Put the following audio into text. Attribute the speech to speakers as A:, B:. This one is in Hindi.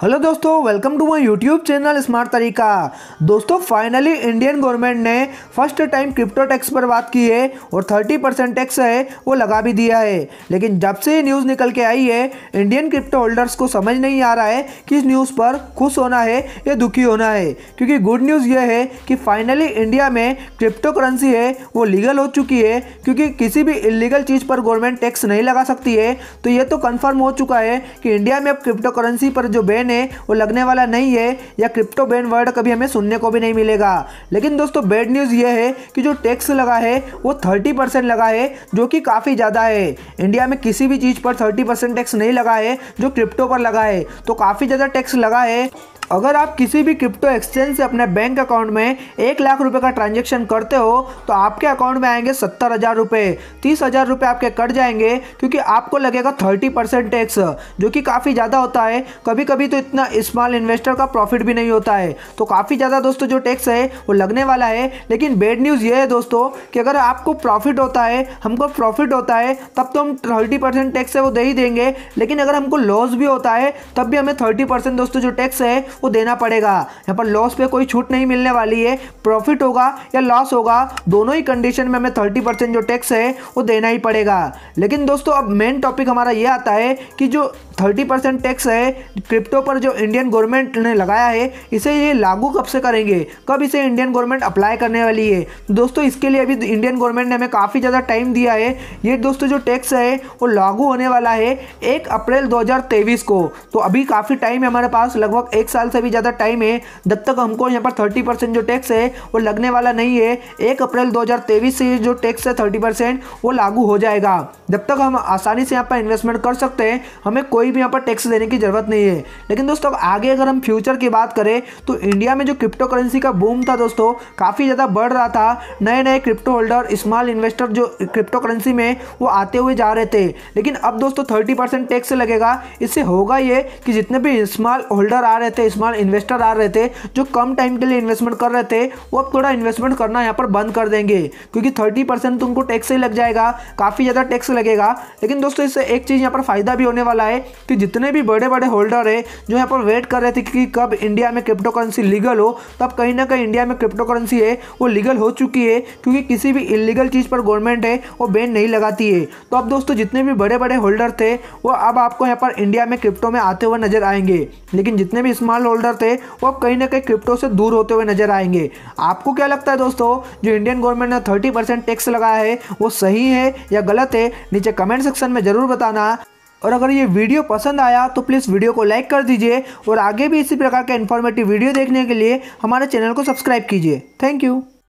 A: हेलो दोस्तों welcome to my YouTube channel smart तरीका दोस्तों फाइनली इंडियन गवर्नमेंट ने फर्स्ट टाइम क्रिप्टो टैक्स पर बात की है और 30 परसेंट टैक्स है वो लगा भी दिया है लेकिन जब से ये न्यूज़ निकल के आई है इंडियन क्रिप्टो होल्डर्स को समझ नहीं आ रहा है कि इस न्यूज़ पर खुश होना है या दुखी होना है क्योंकि गुड न्यूज़ यह है कि फाइनली इंडिया में क्रिप्टो करेंसी है वो लीगल हो चुकी है क्योंकि किसी भी इलीगल चीज़ पर गवर्नमेंट टैक्स नहीं लगा सकती है तो ये तो कन्फर्म हो चुका है कि इंडिया में अब क्रिप्टो करेंसी पर जो बैन बैन है वो लगने वाला नहीं है या क्रिप्टो बैन वर्ड कभी हमें सुनने को भी नहीं मिलेगा लेकिन दोस्तों बैड न्यूज़ ये है कि जो टैक्स लगा है वो थर्टी परसेंट लगा है जो कि काफ़ी ज़्यादा है इंडिया में किसी भी चीज़ पर थर्टी परसेंट टैक्स नहीं लगा है जो क्रिप्टो पर लगा है तो काफ़ी ज़्यादा टैक्स लगा है अगर आप किसी भी क्रिप्टो एक्सचेंज से अपने बैंक अकाउंट में एक लाख रुपए का ट्रांजेक्शन करते हो तो आपके अकाउंट में आएंगे सत्तर हज़ार रुपये तीस हज़ार रुपये आपके कट जाएंगे क्योंकि आपको लगेगा थर्टी परसेंट टैक्स जो कि काफ़ी ज़्यादा होता है कभी कभी तो इतना स्मॉल इन्वेस्टर का प्रॉफिट भी नहीं होता है तो काफ़ी ज़्यादा दोस्तों जो टैक्स है वो लगने वाला है लेकिन बेड न्यूज़ ये है दोस्तों कि अगर आपको प्रॉफिट होता है हमको प्रॉफिट होता है तब तो हम थर्टी परसेंट टैक्स है वो दे ही देंगे लेकिन अगर हमको लॉस भी होता है तब भी हमें थर्टी परसेंट दोस्तों जो टैक्स है वो देना पड़ेगा यहाँ पर लॉस पे कोई छूट नहीं मिलने वाली है प्रॉफिट होगा या लॉस होगा दोनों ही कंडीशन में हमें थर्टी परसेंट जो टैक्स है वो देना ही पड़ेगा लेकिन दोस्तों अब मेन टॉपिक हमारा ये आता है कि जो थर्टी परसेंट टैक्स है क्रिप्टो पर जो इंडियन गवर्नमेंट ने लगाया है इसे ये लागू कब से करेंगे कब इसे इंडियन गवर्नमेंट अप्लाई करने वाली है दोस्तों इसके लिए अभी इंडियन गवर्नमेंट ने हमें काफ़ी ज़्यादा टाइम दिया है ये दोस्तों जो टैक्स है वो लागू होने वाला है एक अप्रैल दो को तो अभी काफ़ी टाइम है हमारे पास लगभग एक साल साल से भी ज़्यादा टाइम है जब तक हमको यहाँ पर थर्टी परसेंट जो टैक्स है वो लगने वाला नहीं है एक अप्रैल 2023 से जो टैक्स है थर्टी परसेंट वो लागू हो जाएगा जब तक हम आसानी से यहाँ पर इन्वेस्टमेंट कर सकते हैं हमें कोई भी यहाँ पर टैक्स देने की ज़रूरत नहीं है लेकिन दोस्तों आगे अगर हम फ्यूचर की बात करें तो इंडिया में जो क्रिप्टो करेंसी का बूम था दोस्तों काफ़ी ज़्यादा बढ़ रहा था नए नए क्रिप्टो होल्डर स्मॉल इन्वेस्टर जो क्रिप्टो करेंसी में वो आते हुए जा रहे थे लेकिन अब दोस्तों थर्टी परसेंट टैक्स लगेगा इससे होगा ये कि जितने भी स्मॉल होल्डर आ रहे थे स्मॉल इन्वेस्टर आ रहे थे जो कम टाइम के लिए इन्वेस्टमेंट कर रहे थे वो अब थोड़ा इन्वेस्टमेंट करना यहाँ पर बंद कर देंगे क्योंकि थर्टी परसेंट तुमको टैक्स ही लग जाएगा काफ़ी ज़्यादा टैक्स लगेगा लेकिन दोस्तों इससे एक चीज़ यहाँ पर फ़ायदा भी होने वाला है कि जितने भी बड़े बड़े होल्डर है जो यहाँ पर वेट कर रहे थे कि कब इंडिया में क्रिप्टो करेंसी लीगल हो तब कहीं ना कहीं इंडिया में क्रिप्टो करेंसी है वो लीगल हो चुकी है क्योंकि किसी भी इलीगल चीज़ पर गवर्नमेंट है वो बैन नहीं लगाती है तो अब दोस्तों जितने भी बड़े बड़े होल्डर थे वो अब आपको यहाँ पर इंडिया में क्रिप्टो में आते हुए नजर आएंगे लेकिन जितने भी स्मॉल होल्डर थे वो अब कहीं ना कहीं क्रिप्टो से दूर होते हुए नजर आएंगे आपको क्या लगता है दोस्तों जो इंडियन गवर्नमेंट ने थर्टी परसेंट टैक्स लगाया है वो सही है या गलत है नीचे कमेंट सेक्शन में ज़रूर बताना और अगर ये वीडियो पसंद आया तो प्लीज़ वीडियो को लाइक कर दीजिए और आगे भी इसी प्रकार के इन्फॉर्मेटिव वीडियो देखने के लिए हमारे चैनल को सब्सक्राइब कीजिए थैंक यू